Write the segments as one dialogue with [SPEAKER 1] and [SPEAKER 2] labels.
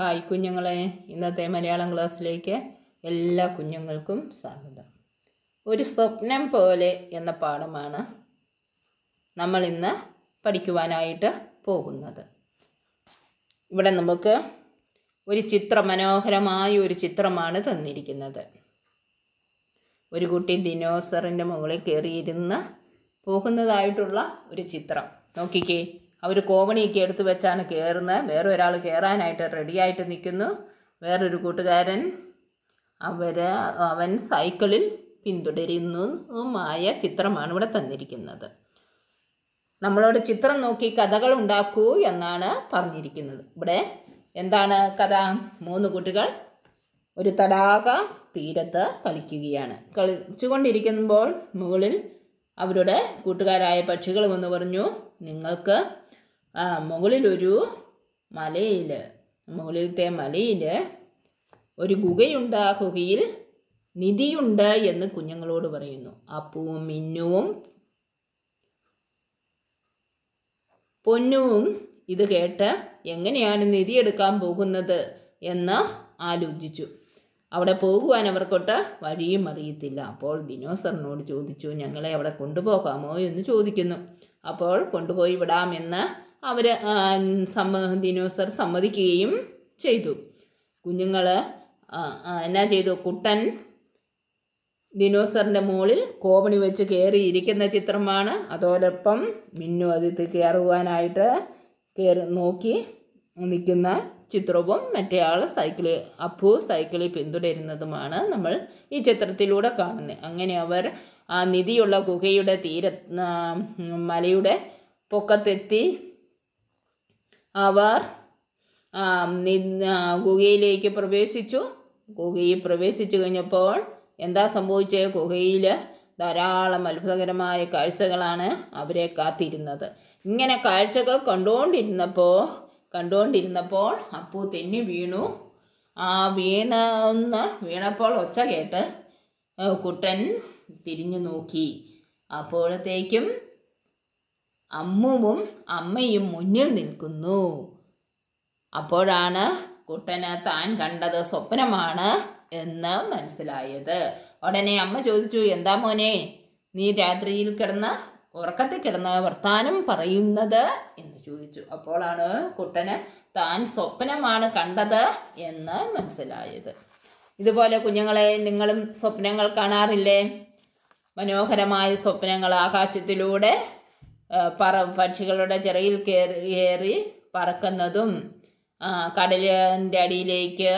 [SPEAKER 1] hi കുഞ്ഞുങ്ങളെ ഇന്നത്തെ മലയാളം ക്ലാസ്സിലേക്ക് എല്ലാ കുഞ്ഞുങ്ങൾക്കും സ്വാഗതം ഒരു സ്വപ്നം പോലെ എന്ന പാഠമാണ് നമ്മൾ ഇന്ന് പഠിക്കുവാനായിട്ട് പോകുന്നത് ഇവിടെ നമുക്ക് ഒരു ചിത്ര മനോഹരമായ ഒരു ചിത്രമാണ് തന്നിരിക്കുന്നത് ഒരു കുട്ടി ദിനോസറിൻ്റെ മുകളിൽ കയറിയിരുന്ന് പോകുന്നതായിട്ടുള്ള ഒരു ചിത്രം നോക്കിക്കേ അവർ കോമണിയൊക്കെ എടുത്ത് വെച്ചാണ് കയറുന്നത് വേറെ ഒരാൾ കയറാനായിട്ട് റെഡിയായിട്ട് നിൽക്കുന്നു വേറൊരു കൂട്ടുകാരൻ അവർ അവൻ സൈക്കിളിൽ പിന്തുടരുന്നതുമായ ചിത്രമാണ് ഇവിടെ തന്നിരിക്കുന്നത് നമ്മളോട് ചിത്രം നോക്കി കഥകൾ ഉണ്ടാക്കൂ എന്നാണ് പറഞ്ഞിരിക്കുന്നത് ഇവിടെ എന്താണ് കഥ മൂന്ന് കുട്ടികൾ ഒരു തടാക തീരത്ത് കളിക്കുകയാണ് കളിച്ചുകൊണ്ടിരിക്കുമ്പോൾ മുകളിൽ അവരുടെ കൂട്ടുകാരായ പക്ഷികളും പറഞ്ഞു നിങ്ങൾക്ക് ആ മുകളിലൊരു മലയിൽ മുകളിലത്തെ മലയിൽ ഒരു ഗുഹയുണ്ട് ആ ഗുഹയിൽ നിധിയുണ്ട് എന്ന് കുഞ്ഞുങ്ങളോട് പറയുന്നു അപ്പുവും മിന്നുവും പൊന്നുവും ഇത് കേട്ട് എങ്ങനെയാണ് നിധി എടുക്കാൻ പോകുന്നത് എന്ന് ആലോചിച്ചു അവിടെ പോകുവാൻ അവർക്കൊട്ട് വഴിയും അറിയത്തില്ല അപ്പോൾ ദിനോസറിനോട് ചോദിച്ചു ഞങ്ങളെ അവിടെ കൊണ്ടുപോകാമോ എന്ന് ചോദിക്കുന്നു അപ്പോൾ കൊണ്ടുപോയി വിടാമെന്ന് അവർ സമ്മ ദിനോസർ സമ്മതിക്കുകയും ചെയ്തു കുഞ്ഞുങ്ങൾ എന്നാ ചെയ്തു കുട്ടൻ ദിനോസറിൻ്റെ മുകളിൽ കോപണി വെച്ച് കയറിയിരിക്കുന്ന ചിത്രമാണ് അതോടൊപ്പം മിന്നു അതിൽ കയറുവാനായിട്ട് കയറി നോക്കി നിൽക്കുന്ന ചിത്രവും ആൾ സൈക്കിളിൽ അപ്പു സൈക്കിളിൽ പിന്തുടരുന്നതുമാണ് നമ്മൾ ഈ ചിത്രത്തിലൂടെ കാണുന്നത് അങ്ങനെ അവർ ആ നിധിയുള്ള ഗുഹയുടെ തീര മലയുടെ പൊക്കത്തെത്തി അവർ ഗുഹയിലേക്ക് പ്രവേശിച്ചു ഗുഹയിൽ പ്രവേശിച്ചു കഴിഞ്ഞപ്പോൾ എന്താ സംഭവിച്ചത് ഗുഹയിൽ ധാരാളം അത്ഭുതകരമായ കാഴ്ചകളാണ് അവരെ കാത്തിരുന്നത് ഇങ്ങനെ കാഴ്ചകൾ കണ്ടുകൊണ്ടിരുന്നപ്പോൾ കണ്ടുകൊണ്ടിരുന്നപ്പോൾ അപ്പു തെന്നി വീണു ആ ഒന്ന് വീണപ്പോൾ ഒച്ച കേട്ട് കുട്ടൻ തിരിഞ്ഞു നോക്കി അപ്പോഴത്തേക്കും അമ്മുവും അമ്മയും മുന്നിൽ നിൽക്കുന്നു അപ്പോഴാണ് കുട്ടന് താൻ കണ്ടത് സ്വപ്നമാണ് എന്ന് മനസ്സിലായത് ഉടനെ അമ്മ ചോദിച്ചു എന്താ മോനെ നീ രാത്രിയിൽ കിടന്ന് ഉറക്കത്തിൽ കിടന്ന് വർത്താനം പറയുന്നത് എന്ന് ചോദിച്ചു അപ്പോഴാണ് കുട്ടന് താൻ സ്വപ്നമാണ് കണ്ടത് എന്ന് മനസ്സിലായത് ഇതുപോലെ കുഞ്ഞുങ്ങളെ നിങ്ങളും സ്വപ്നങ്ങൾ കാണാറില്ലേ മനോഹരമായ സ്വപ്നങ്ങൾ ആകാശത്തിലൂടെ പറ പക്ഷികളുടെ ചിറയിൽ കയറി പറക്കുന്നതും കടലിൻ്റെ അടിയിലേക്ക്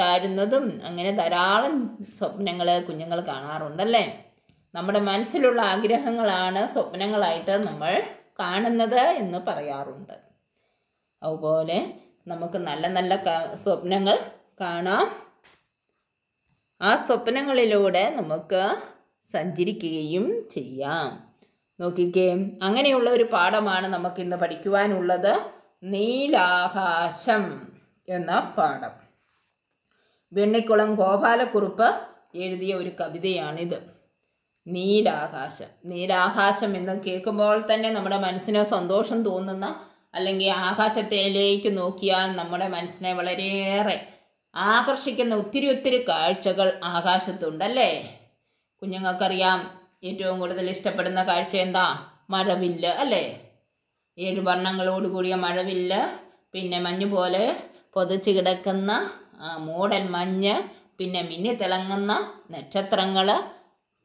[SPEAKER 1] താഴുന്നതും അങ്ങനെ ധാരാളം സ്വപ്നങ്ങൾ കുഞ്ഞുങ്ങൾ കാണാറുണ്ടല്ലേ നമ്മുടെ മനസ്സിലുള്ള ആഗ്രഹങ്ങളാണ് സ്വപ്നങ്ങളായിട്ട് നമ്മൾ കാണുന്നത് എന്ന് പറയാറുണ്ട് അതുപോലെ നമുക്ക് നല്ല നല്ല സ്വപ്നങ്ങൾ കാണാം ആ സ്വപ്നങ്ങളിലൂടെ നമുക്ക് സഞ്ചരിക്കുകയും ചെയ്യാം നോക്കിക്കേ അങ്ങനെയുള്ള ഒരു പാഠമാണ് നമുക്കിന്ന് പഠിക്കുവാനുള്ളത് നീലാകാശം എന്ന പാഠം വെണ്ണിക്കുളം ഗോപാലക്കുറുപ്പ് എഴുതിയ ഒരു കവിതയാണിത് നീലാകാശം നീലാകാശം എന്ന് കേൾക്കുമ്പോൾ തന്നെ നമ്മുടെ മനസ്സിന് സന്തോഷം തോന്നുന്ന അല്ലെങ്കിൽ ആകാശത്തിലേക്ക് നോക്കിയാൽ നമ്മുടെ മനസ്സിനെ വളരെയേറെ ആകർഷിക്കുന്ന ഒത്തിരി ഒത്തിരി കാഴ്ചകൾ ആകാശത്തുണ്ടല്ലേ കുഞ്ഞുങ്ങൾക്കറിയാം ഏറ്റവും കൂടുതൽ ഇഷ്ടപ്പെടുന്ന കാഴ്ച എന്താ മഴവില്ല് അല്ലേ ഏഴ് വർണ്ണങ്ങളോട് കൂടിയ മഴവില്ല് പിന്നെ മഞ്ഞ് പോലെ പൊതിച്ച് കിടക്കുന്ന മൂടൻ മഞ്ഞ് പിന്നെ മിന്നി തിളങ്ങുന്ന നക്ഷത്രങ്ങൾ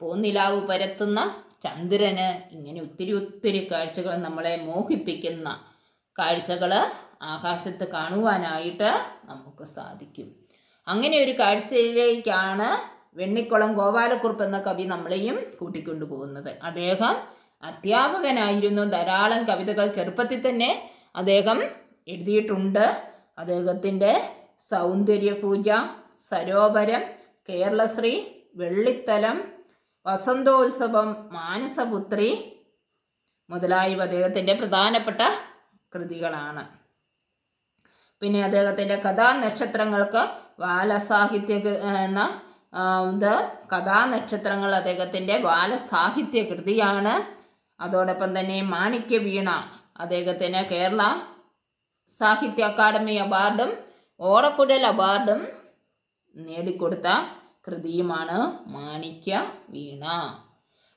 [SPEAKER 1] പൂന്നിലാവ് പരത്തുന്ന ചന്ദ്രന് ഇങ്ങനെ ഒത്തിരി ഒത്തിരി കാഴ്ചകൾ നമ്മളെ മോഹിപ്പിക്കുന്ന കാഴ്ചകൾ ആകാശത്ത് കാണുവാനായിട്ട് നമുക്ക് സാധിക്കും അങ്ങനെ ഒരു കാഴ്ചയിലേക്കാണ് വെണ്ണിക്കുളം ഗോപാലക്കുറുപ്പ് എന്ന കവി നമ്മളെയും കൂട്ടിക്കൊണ്ടു പോകുന്നത് അദ്ദേഹം അധ്യാപകനായിരുന്നു ധാരാളം കവിതകൾ ചെറുപ്പത്തിൽ തന്നെ അദ്ദേഹം എഴുതിയിട്ടുണ്ട് അദ്ദേഹത്തിൻ്റെ സൗന്ദര്യപൂജ സരോവരം കേരളശ്രീ വെള്ളിത്തലം വസന്തോത്സവം മാനസപുത്രി മുതലായവ അദ്ദേഹത്തിൻ്റെ പ്രധാനപ്പെട്ട കൃതികളാണ് പിന്നെ അദ്ദേഹത്തിൻ്റെ കഥാനക്ഷത്രങ്ങൾക്ക് ബാലസാഹിത്യ എന്ന ഇത് കഥാനക്ഷത്രങ്ങൾ അദ്ദേഹത്തിൻ്റെ ബാലസാഹിത്യ കൃതിയാണ് അതോടൊപ്പം തന്നെ മാണിക്യ വീണ അദ്ദേഹത്തിന് കേരള സാഹിത്യ അക്കാദമി അവാർഡും ഓടക്കുഴൽ അവാർഡും നേടിക്കൊടുത്ത കൃതിയുമാണ് മാണിക്യ വീണ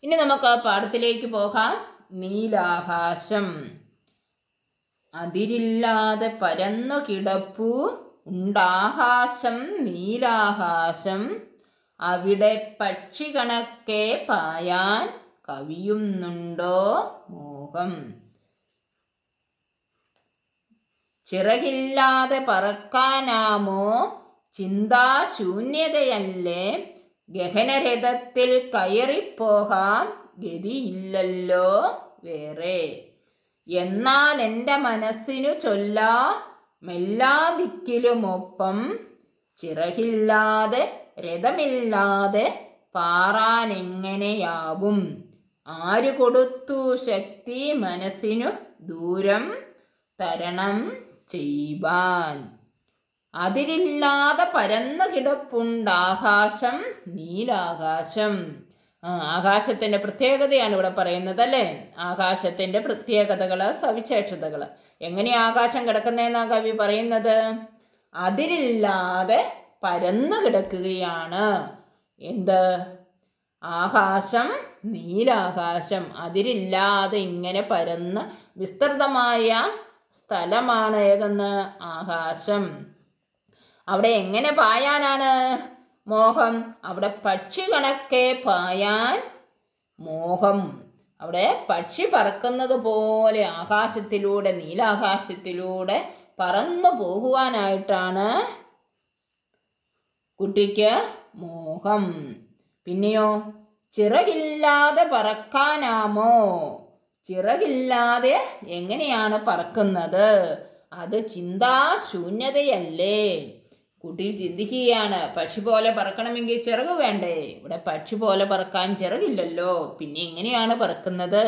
[SPEAKER 1] ഇനി നമുക്ക് പാഠത്തിലേക്ക് പോകാം നീലാകാശം അതിരില്ലാതെ പരന്നു കിടപ്പു ഉണ്ടാകാശം നീലാകാശം അവിടെ പക്ഷികണക്കെ പായാൻ കവിയുന്നുണ്ടോ മോഹം ചിറകില്ലാതെ പറക്കാനാമോ ചിന്താശൂന്യതയല്ലേ ഗഹനരഥത്തിൽ കയറിപ്പോകാൻ ഗതിയില്ലല്ലോ വേറെ എന്നാൽ എൻ്റെ മനസ്സിനു ചൊല്ലാ മെല്ലാ ദിക്കിലുമൊപ്പം ചിറകില്ലാതെ രഥമില്ലാതെ പാറാനെങ്ങനെയാവും ആര് കൊടുത്തു ശക്തി മനസ്സിനു ദൂരം തരണം ചെയ്യുവാൻ അതിരില്ലാതെ പരന്നു ആകാശം നീലാകാശം ആകാശത്തിന്റെ പ്രത്യേകതയാണ് ഇവിടെ പറയുന്നത് അല്ലേ ആകാശത്തിന്റെ പ്രത്യേകതകൾ സവിശേഷതകൾ എങ്ങനെ ആകാശം കിടക്കുന്നതെന്നാണ് കവി പറയുന്നത് അതിരില്ലാതെ പരന്നു കിടക്കുകയാണ് എന്ത് ആകാശം നീലാകാശം അതിരില്ലാതെ ഇങ്ങനെ പരന്ന് വിസ്തൃതമായ സ്ഥലമാണ് ഏതെന്ന് ആകാശം അവിടെ എങ്ങനെ പായാനാണ് മോഹം അവിടെ പക്ഷി കണക്കെ പായാൻ മോഹം അവിടെ പക്ഷി പറക്കുന്നത് പോലെ ആകാശത്തിലൂടെ നീലാകാശത്തിലൂടെ പറന്നു പോകുവാനായിട്ടാണ് കുട്ടിക്ക് മോഹം പിന്നെയോ ചിറകില്ലാതെ പറക്കാനാമോ ചിറകില്ലാതെ എങ്ങനെയാണ് പറക്കുന്നത് അത് ചിന്താശൂന്യതയല്ലേ കുട്ടി ചിന്തിക്കുകയാണ് പക്ഷി പോലെ പറക്കണമെങ്കിൽ ചിറക് വേണ്ടേ ഇവിടെ പക്ഷി പോലെ പറക്കാൻ ചിറകില്ലല്ലോ പിന്നെ എങ്ങനെയാണ് പറക്കുന്നത്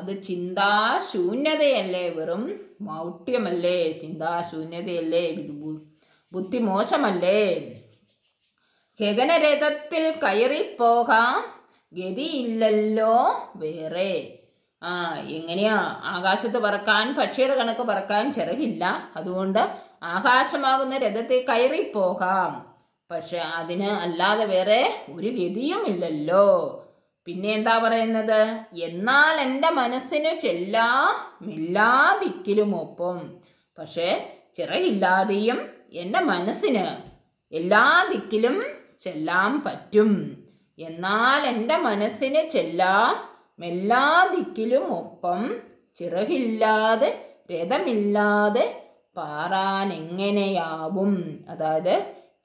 [SPEAKER 1] അത് ചിന്താശൂന്യതയല്ലേ വെറും മൗട്യമല്ലേ ചിന്താശൂന്യതയല്ലേ ബുദ്ധി ഗഗനരഥത്തിൽ കയറിപ്പോകാം ഗതിയില്ലല്ലോ വേറെ ആ എങ്ങനെയാ ആകാശത്ത് പറക്കാൻ പക്ഷിയുടെ കണക്ക് പറക്കാൻ ചിറകില്ല അതുകൊണ്ട് ആകാശമാകുന്ന രഥത്തിൽ കയറിപ്പോകാം പക്ഷെ അതിന് അല്ലാതെ വേറെ ഒരു ഗതിയും ഇല്ലല്ലോ പിന്നെ എന്താ പറയുന്നത് എന്നാൽ എൻ്റെ മനസ്സിന് ചെല്ലാം എല്ലാ ഒപ്പം പക്ഷേ ചിറകില്ലാതെയും എൻ്റെ മനസ്സിന് എല്ലാ ദിക്കിലും ചെല്ലാൻ പറ്റും എന്നാൽ എൻ്റെ മനസ്സിനെ ചെല്ലാ എല്ലാ ദിക്കിലും ഒപ്പം ചിറകില്ലാതെ രഥമില്ലാതെ പാറാൻ എങ്ങനെയാവും അതായത്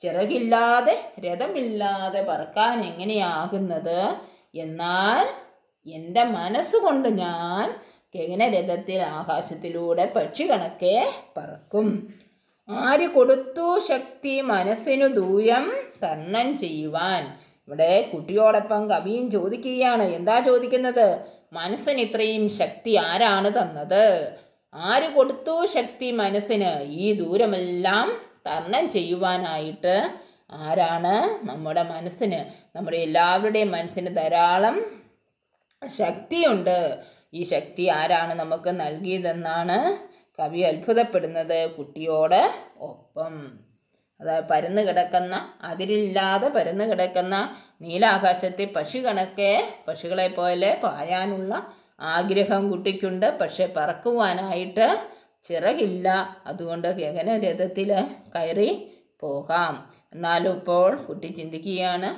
[SPEAKER 1] ചിറകില്ലാതെ രഥമില്ലാതെ പറക്കാൻ എങ്ങനെയാകുന്നത് എന്നാൽ എൻ്റെ മനസ്സുകൊണ്ട് ഞാൻ രഥത്തിൽ ആകാശത്തിലൂടെ പക്ഷി കണക്കെ പറക്കും ആര് കൊടുത്തു ശക്തി മനസ്സിനു ദൂരം തരണം ചെയ്യുവാൻ ഇവിടെ കുട്ടിയോടൊപ്പം കവിയും ചോദിക്കുകയാണ് എന്താ ചോദിക്കുന്നത് മനസ്സിന് ഇത്രയും ശക്തി ആരാണ് തന്നത് ആര് കൊടുത്തു ശക്തി മനസ്സിന് ഈ ദൂരമെല്ലാം തരണം ചെയ്യുവാനായിട്ട് ആരാണ് നമ്മുടെ മനസ്സിന് നമ്മുടെ എല്ലാവരുടെയും മനസ്സിന് ധാരാളം ശക്തിയുണ്ട് ഈ ശക്തി ആരാണ് നമുക്ക് നൽകിയതെന്നാണ് കവി അത്ഭുതപ്പെടുന്നത് കുട്ടിയോട് ഒപ്പം അതായത് പരന്നു കിടക്കുന്ന അതിരില്ലാതെ പരന്നു കിടക്കുന്ന നീലാകാശത്തെ പശു കണക്കെ പക്ഷികളെ പോലെ പായാനുള്ള ആഗ്രഹം കുട്ടിക്കുണ്ട് പക്ഷെ പറക്കുവാനായിട്ട് ചിറകില്ല അതുകൊണ്ട് രഥത്തിൽ കയറി പോകാം എന്നാലും ഇപ്പോൾ കുട്ടി ചിന്തിക്കുകയാണ്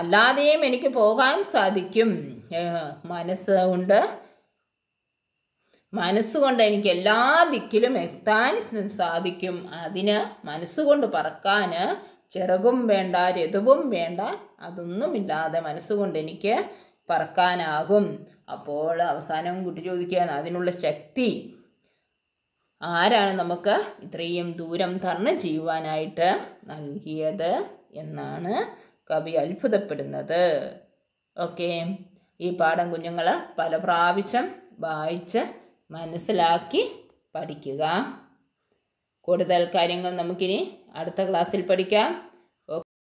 [SPEAKER 1] അല്ലാതെയും എനിക്ക് പോകാൻ സാധിക്കും മനസ്സ് കൊണ്ട് മനസ്സുകൊണ്ട് എനിക്ക് എല്ലാ ദിക്കിലും എത്താൻ സാധിക്കും അതിന് മനസ്സുകൊണ്ട് പറക്കാൻ ചിറകും വേണ്ട രതുവും വേണ്ട അതൊന്നുമില്ലാതെ മനസ്സുകൊണ്ട് എനിക്ക് പറക്കാനാകും അപ്പോൾ അവസാനം കുട്ടി ചോദിക്കുകയാണ് അതിനുള്ള ശക്തി ആരാണ് നമുക്ക് ഇത്രയും ദൂരം തരണം ചെയ്യുവാനായിട്ട് നൽകിയത് എന്നാണ് കവി അത്ഭുതപ്പെടുന്നത് ഓക്കെ ഈ പാഠം കുഞ്ഞുങ്ങൾ പല പ്രാവശ്യം വായിച്ച് മനസ്സിലാക്കി പഠിക്കുക കൂടുതൽ കാര്യങ്ങൾ നമുക്കിനി അടുത്ത ക്ലാസ്സിൽ പഠിക്കാം